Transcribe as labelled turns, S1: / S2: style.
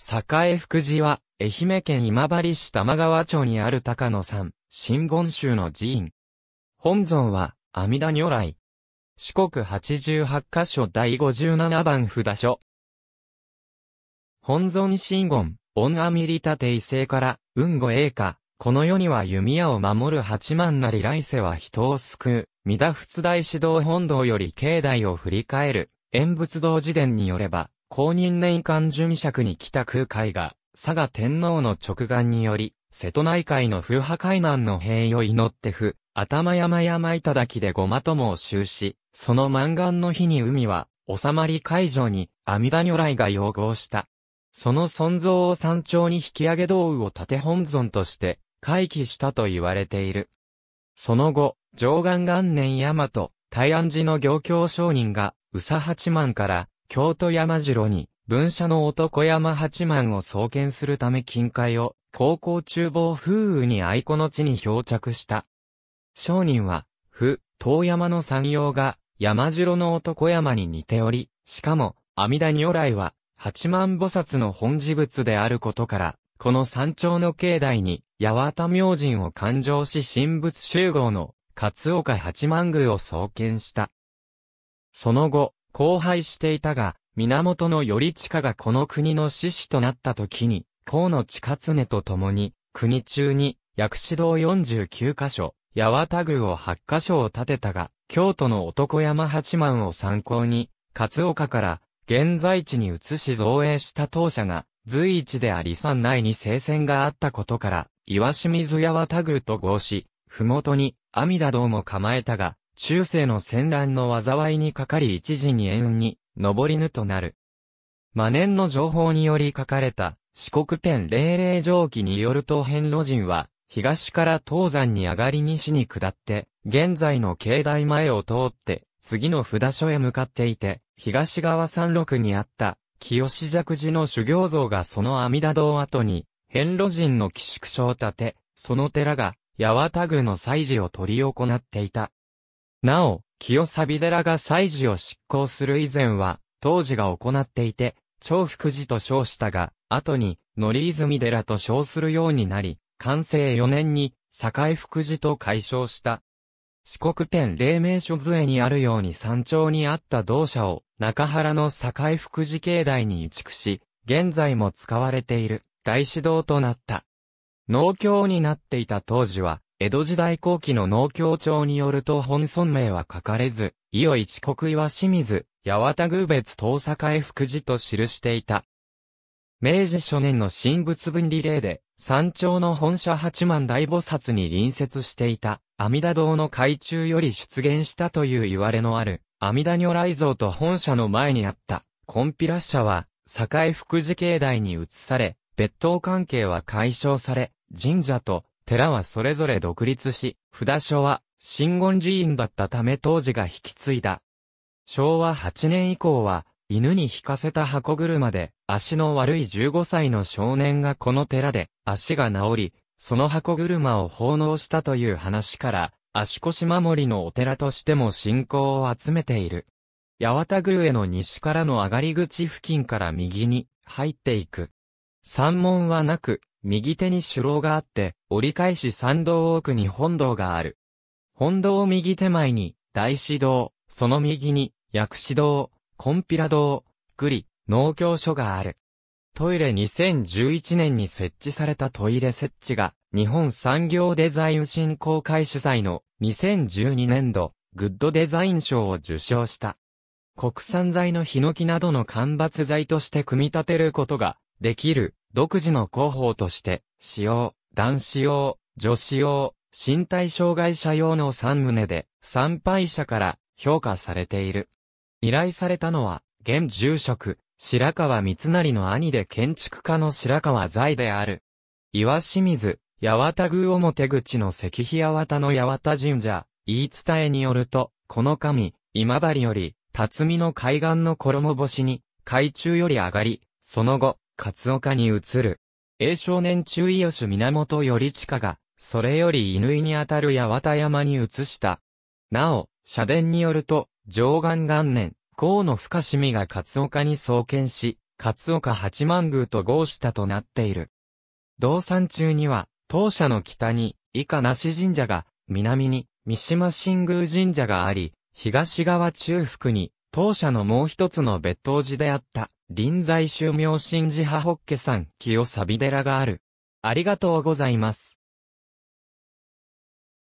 S1: 栄福寺は、愛媛県今治市玉川町にある高野山、新言宗の寺院。本尊は、阿弥陀如来。四国八十八箇所第五十七番札所。本尊新言、恩阿弥利他帝性から、運後栄華。この世には弓矢を守る八万なり来世は人を救う。三田仏大指導本堂より境内を振り返る。演仏道寺伝によれば、公認年間準爵に来た空海が、佐賀天皇の直眼により、瀬戸内海の風波海南の平を祈ってふ、頭山山頂きでごまともを終し、その満願の日に海は、収まり海上に、阿弥陀如来が要護した。その尊像を山頂に引き上げ道具を立本尊として、回帰したと言われている。その後、上岸元年大和、大安寺の行教商人が、宇佐八幡から、京都山城に、文社の男山八幡を創建するため近海を、高校厨房風雨に愛子の地に漂着した。商人は、ふ、遠山の山陽が、山城の男山に似ており、しかも、阿弥陀如来は、八幡菩薩の本事物であることから、この山頂の境内に、八幡明神を勘定し神仏集合の、勝岡八幡宮を創建した。その後、荒廃していたが、源頼親がこの国の志士となった時に、河野地勝常と共に、国中に、薬師堂49カ所、八幡宮を8カ所を建てたが、京都の男山八幡を参考に、勝岡から、現在地に移し造営した当社が、随一であり山内に聖戦があったことから、岩清水八幡宮と合し、麓に、阿弥陀堂も構えたが、中世の戦乱の災いにかかり一時に縁に、上りぬとなる。真念の情報により書かれた、四国ペン霊0上記によると辺路人は、東から東山に上がり西に下って、現在の境内前を通って、次の札所へ向かっていて、東側山麓にあった、清石寂寺の修行像がその阿弥陀堂跡に、辺路人の寄宿所を建て、その寺が、八幡宮の祭事を取り行っていた。なお、清錆寺が祭事を執行する以前は、当時が行っていて、長福寺と称したが、後に、乗泉寺と称するようになり、完成4年に、堺福寺と解称した。四国天黎明書杖にあるように山頂にあった同社を、中原の堺福寺境内に移築し、現在も使われている、大師堂となった。農協になっていた当時は、江戸時代後期の農協庁によると本村名は書かれず、伊予一国岩清水、八幡宮別東栄福寺と記していた。明治初年の神仏分離令で、山頂の本社八幡大菩薩に隣接していた、阿弥陀堂の海中より出現したという言われのある、阿弥陀如来像と本社の前にあった、コンピラ社は、栄福寺境内に移され、別当関係は解消され、神社と寺はそれぞれ独立し、札所は、真言寺院だったため当時が引き継いだ。昭和8年以降は、犬に引かせた箱車で、足の悪い15歳の少年がこの寺で、足が治り、その箱車を奉納したという話から、足腰守りのお寺としても信仰を集めている。八幡宮への西からの上がり口付近から右に入っていく。山門はなく、右手に首楼があって、折り返し参道奥に本堂がある。本堂右手前に、大師堂、その右に、薬師堂、コンピラ堂、栗、農協所がある。トイレ2011年に設置されたトイレ設置が、日本産業デザイン振興会主催の2012年度、グッドデザイン賞を受賞した。国産材のヒノキなどの間伐材として組み立てることができる独自の広報として、使用、男子用、女子用、身体障害者用の3棟で、参拝者から評価されている。依頼されたのは、現住職、白川三成の兄で建築家の白川財である。岩清水、八幡宮表口の石碑八幡の八幡神社、言い伝えによると、この神、今治より、辰巳の海岸の衣干しに、海中より上がり、その後、勝岡に移る。英少年中伊吉源頼親が、それより犬井にあたる八幡山に移した。なお、社伝によると、上岸元年、河野深清が勝岡に創建し、勝岡八幡宮と合したとなっている。同山中には、当社の北に、以下なし神社が、南に、三島神宮神社があり、東側中腹に、当社のもう一つの別当寺であった、臨済宗明神寺派ケさん清サビ寺がある。ありがとうございます。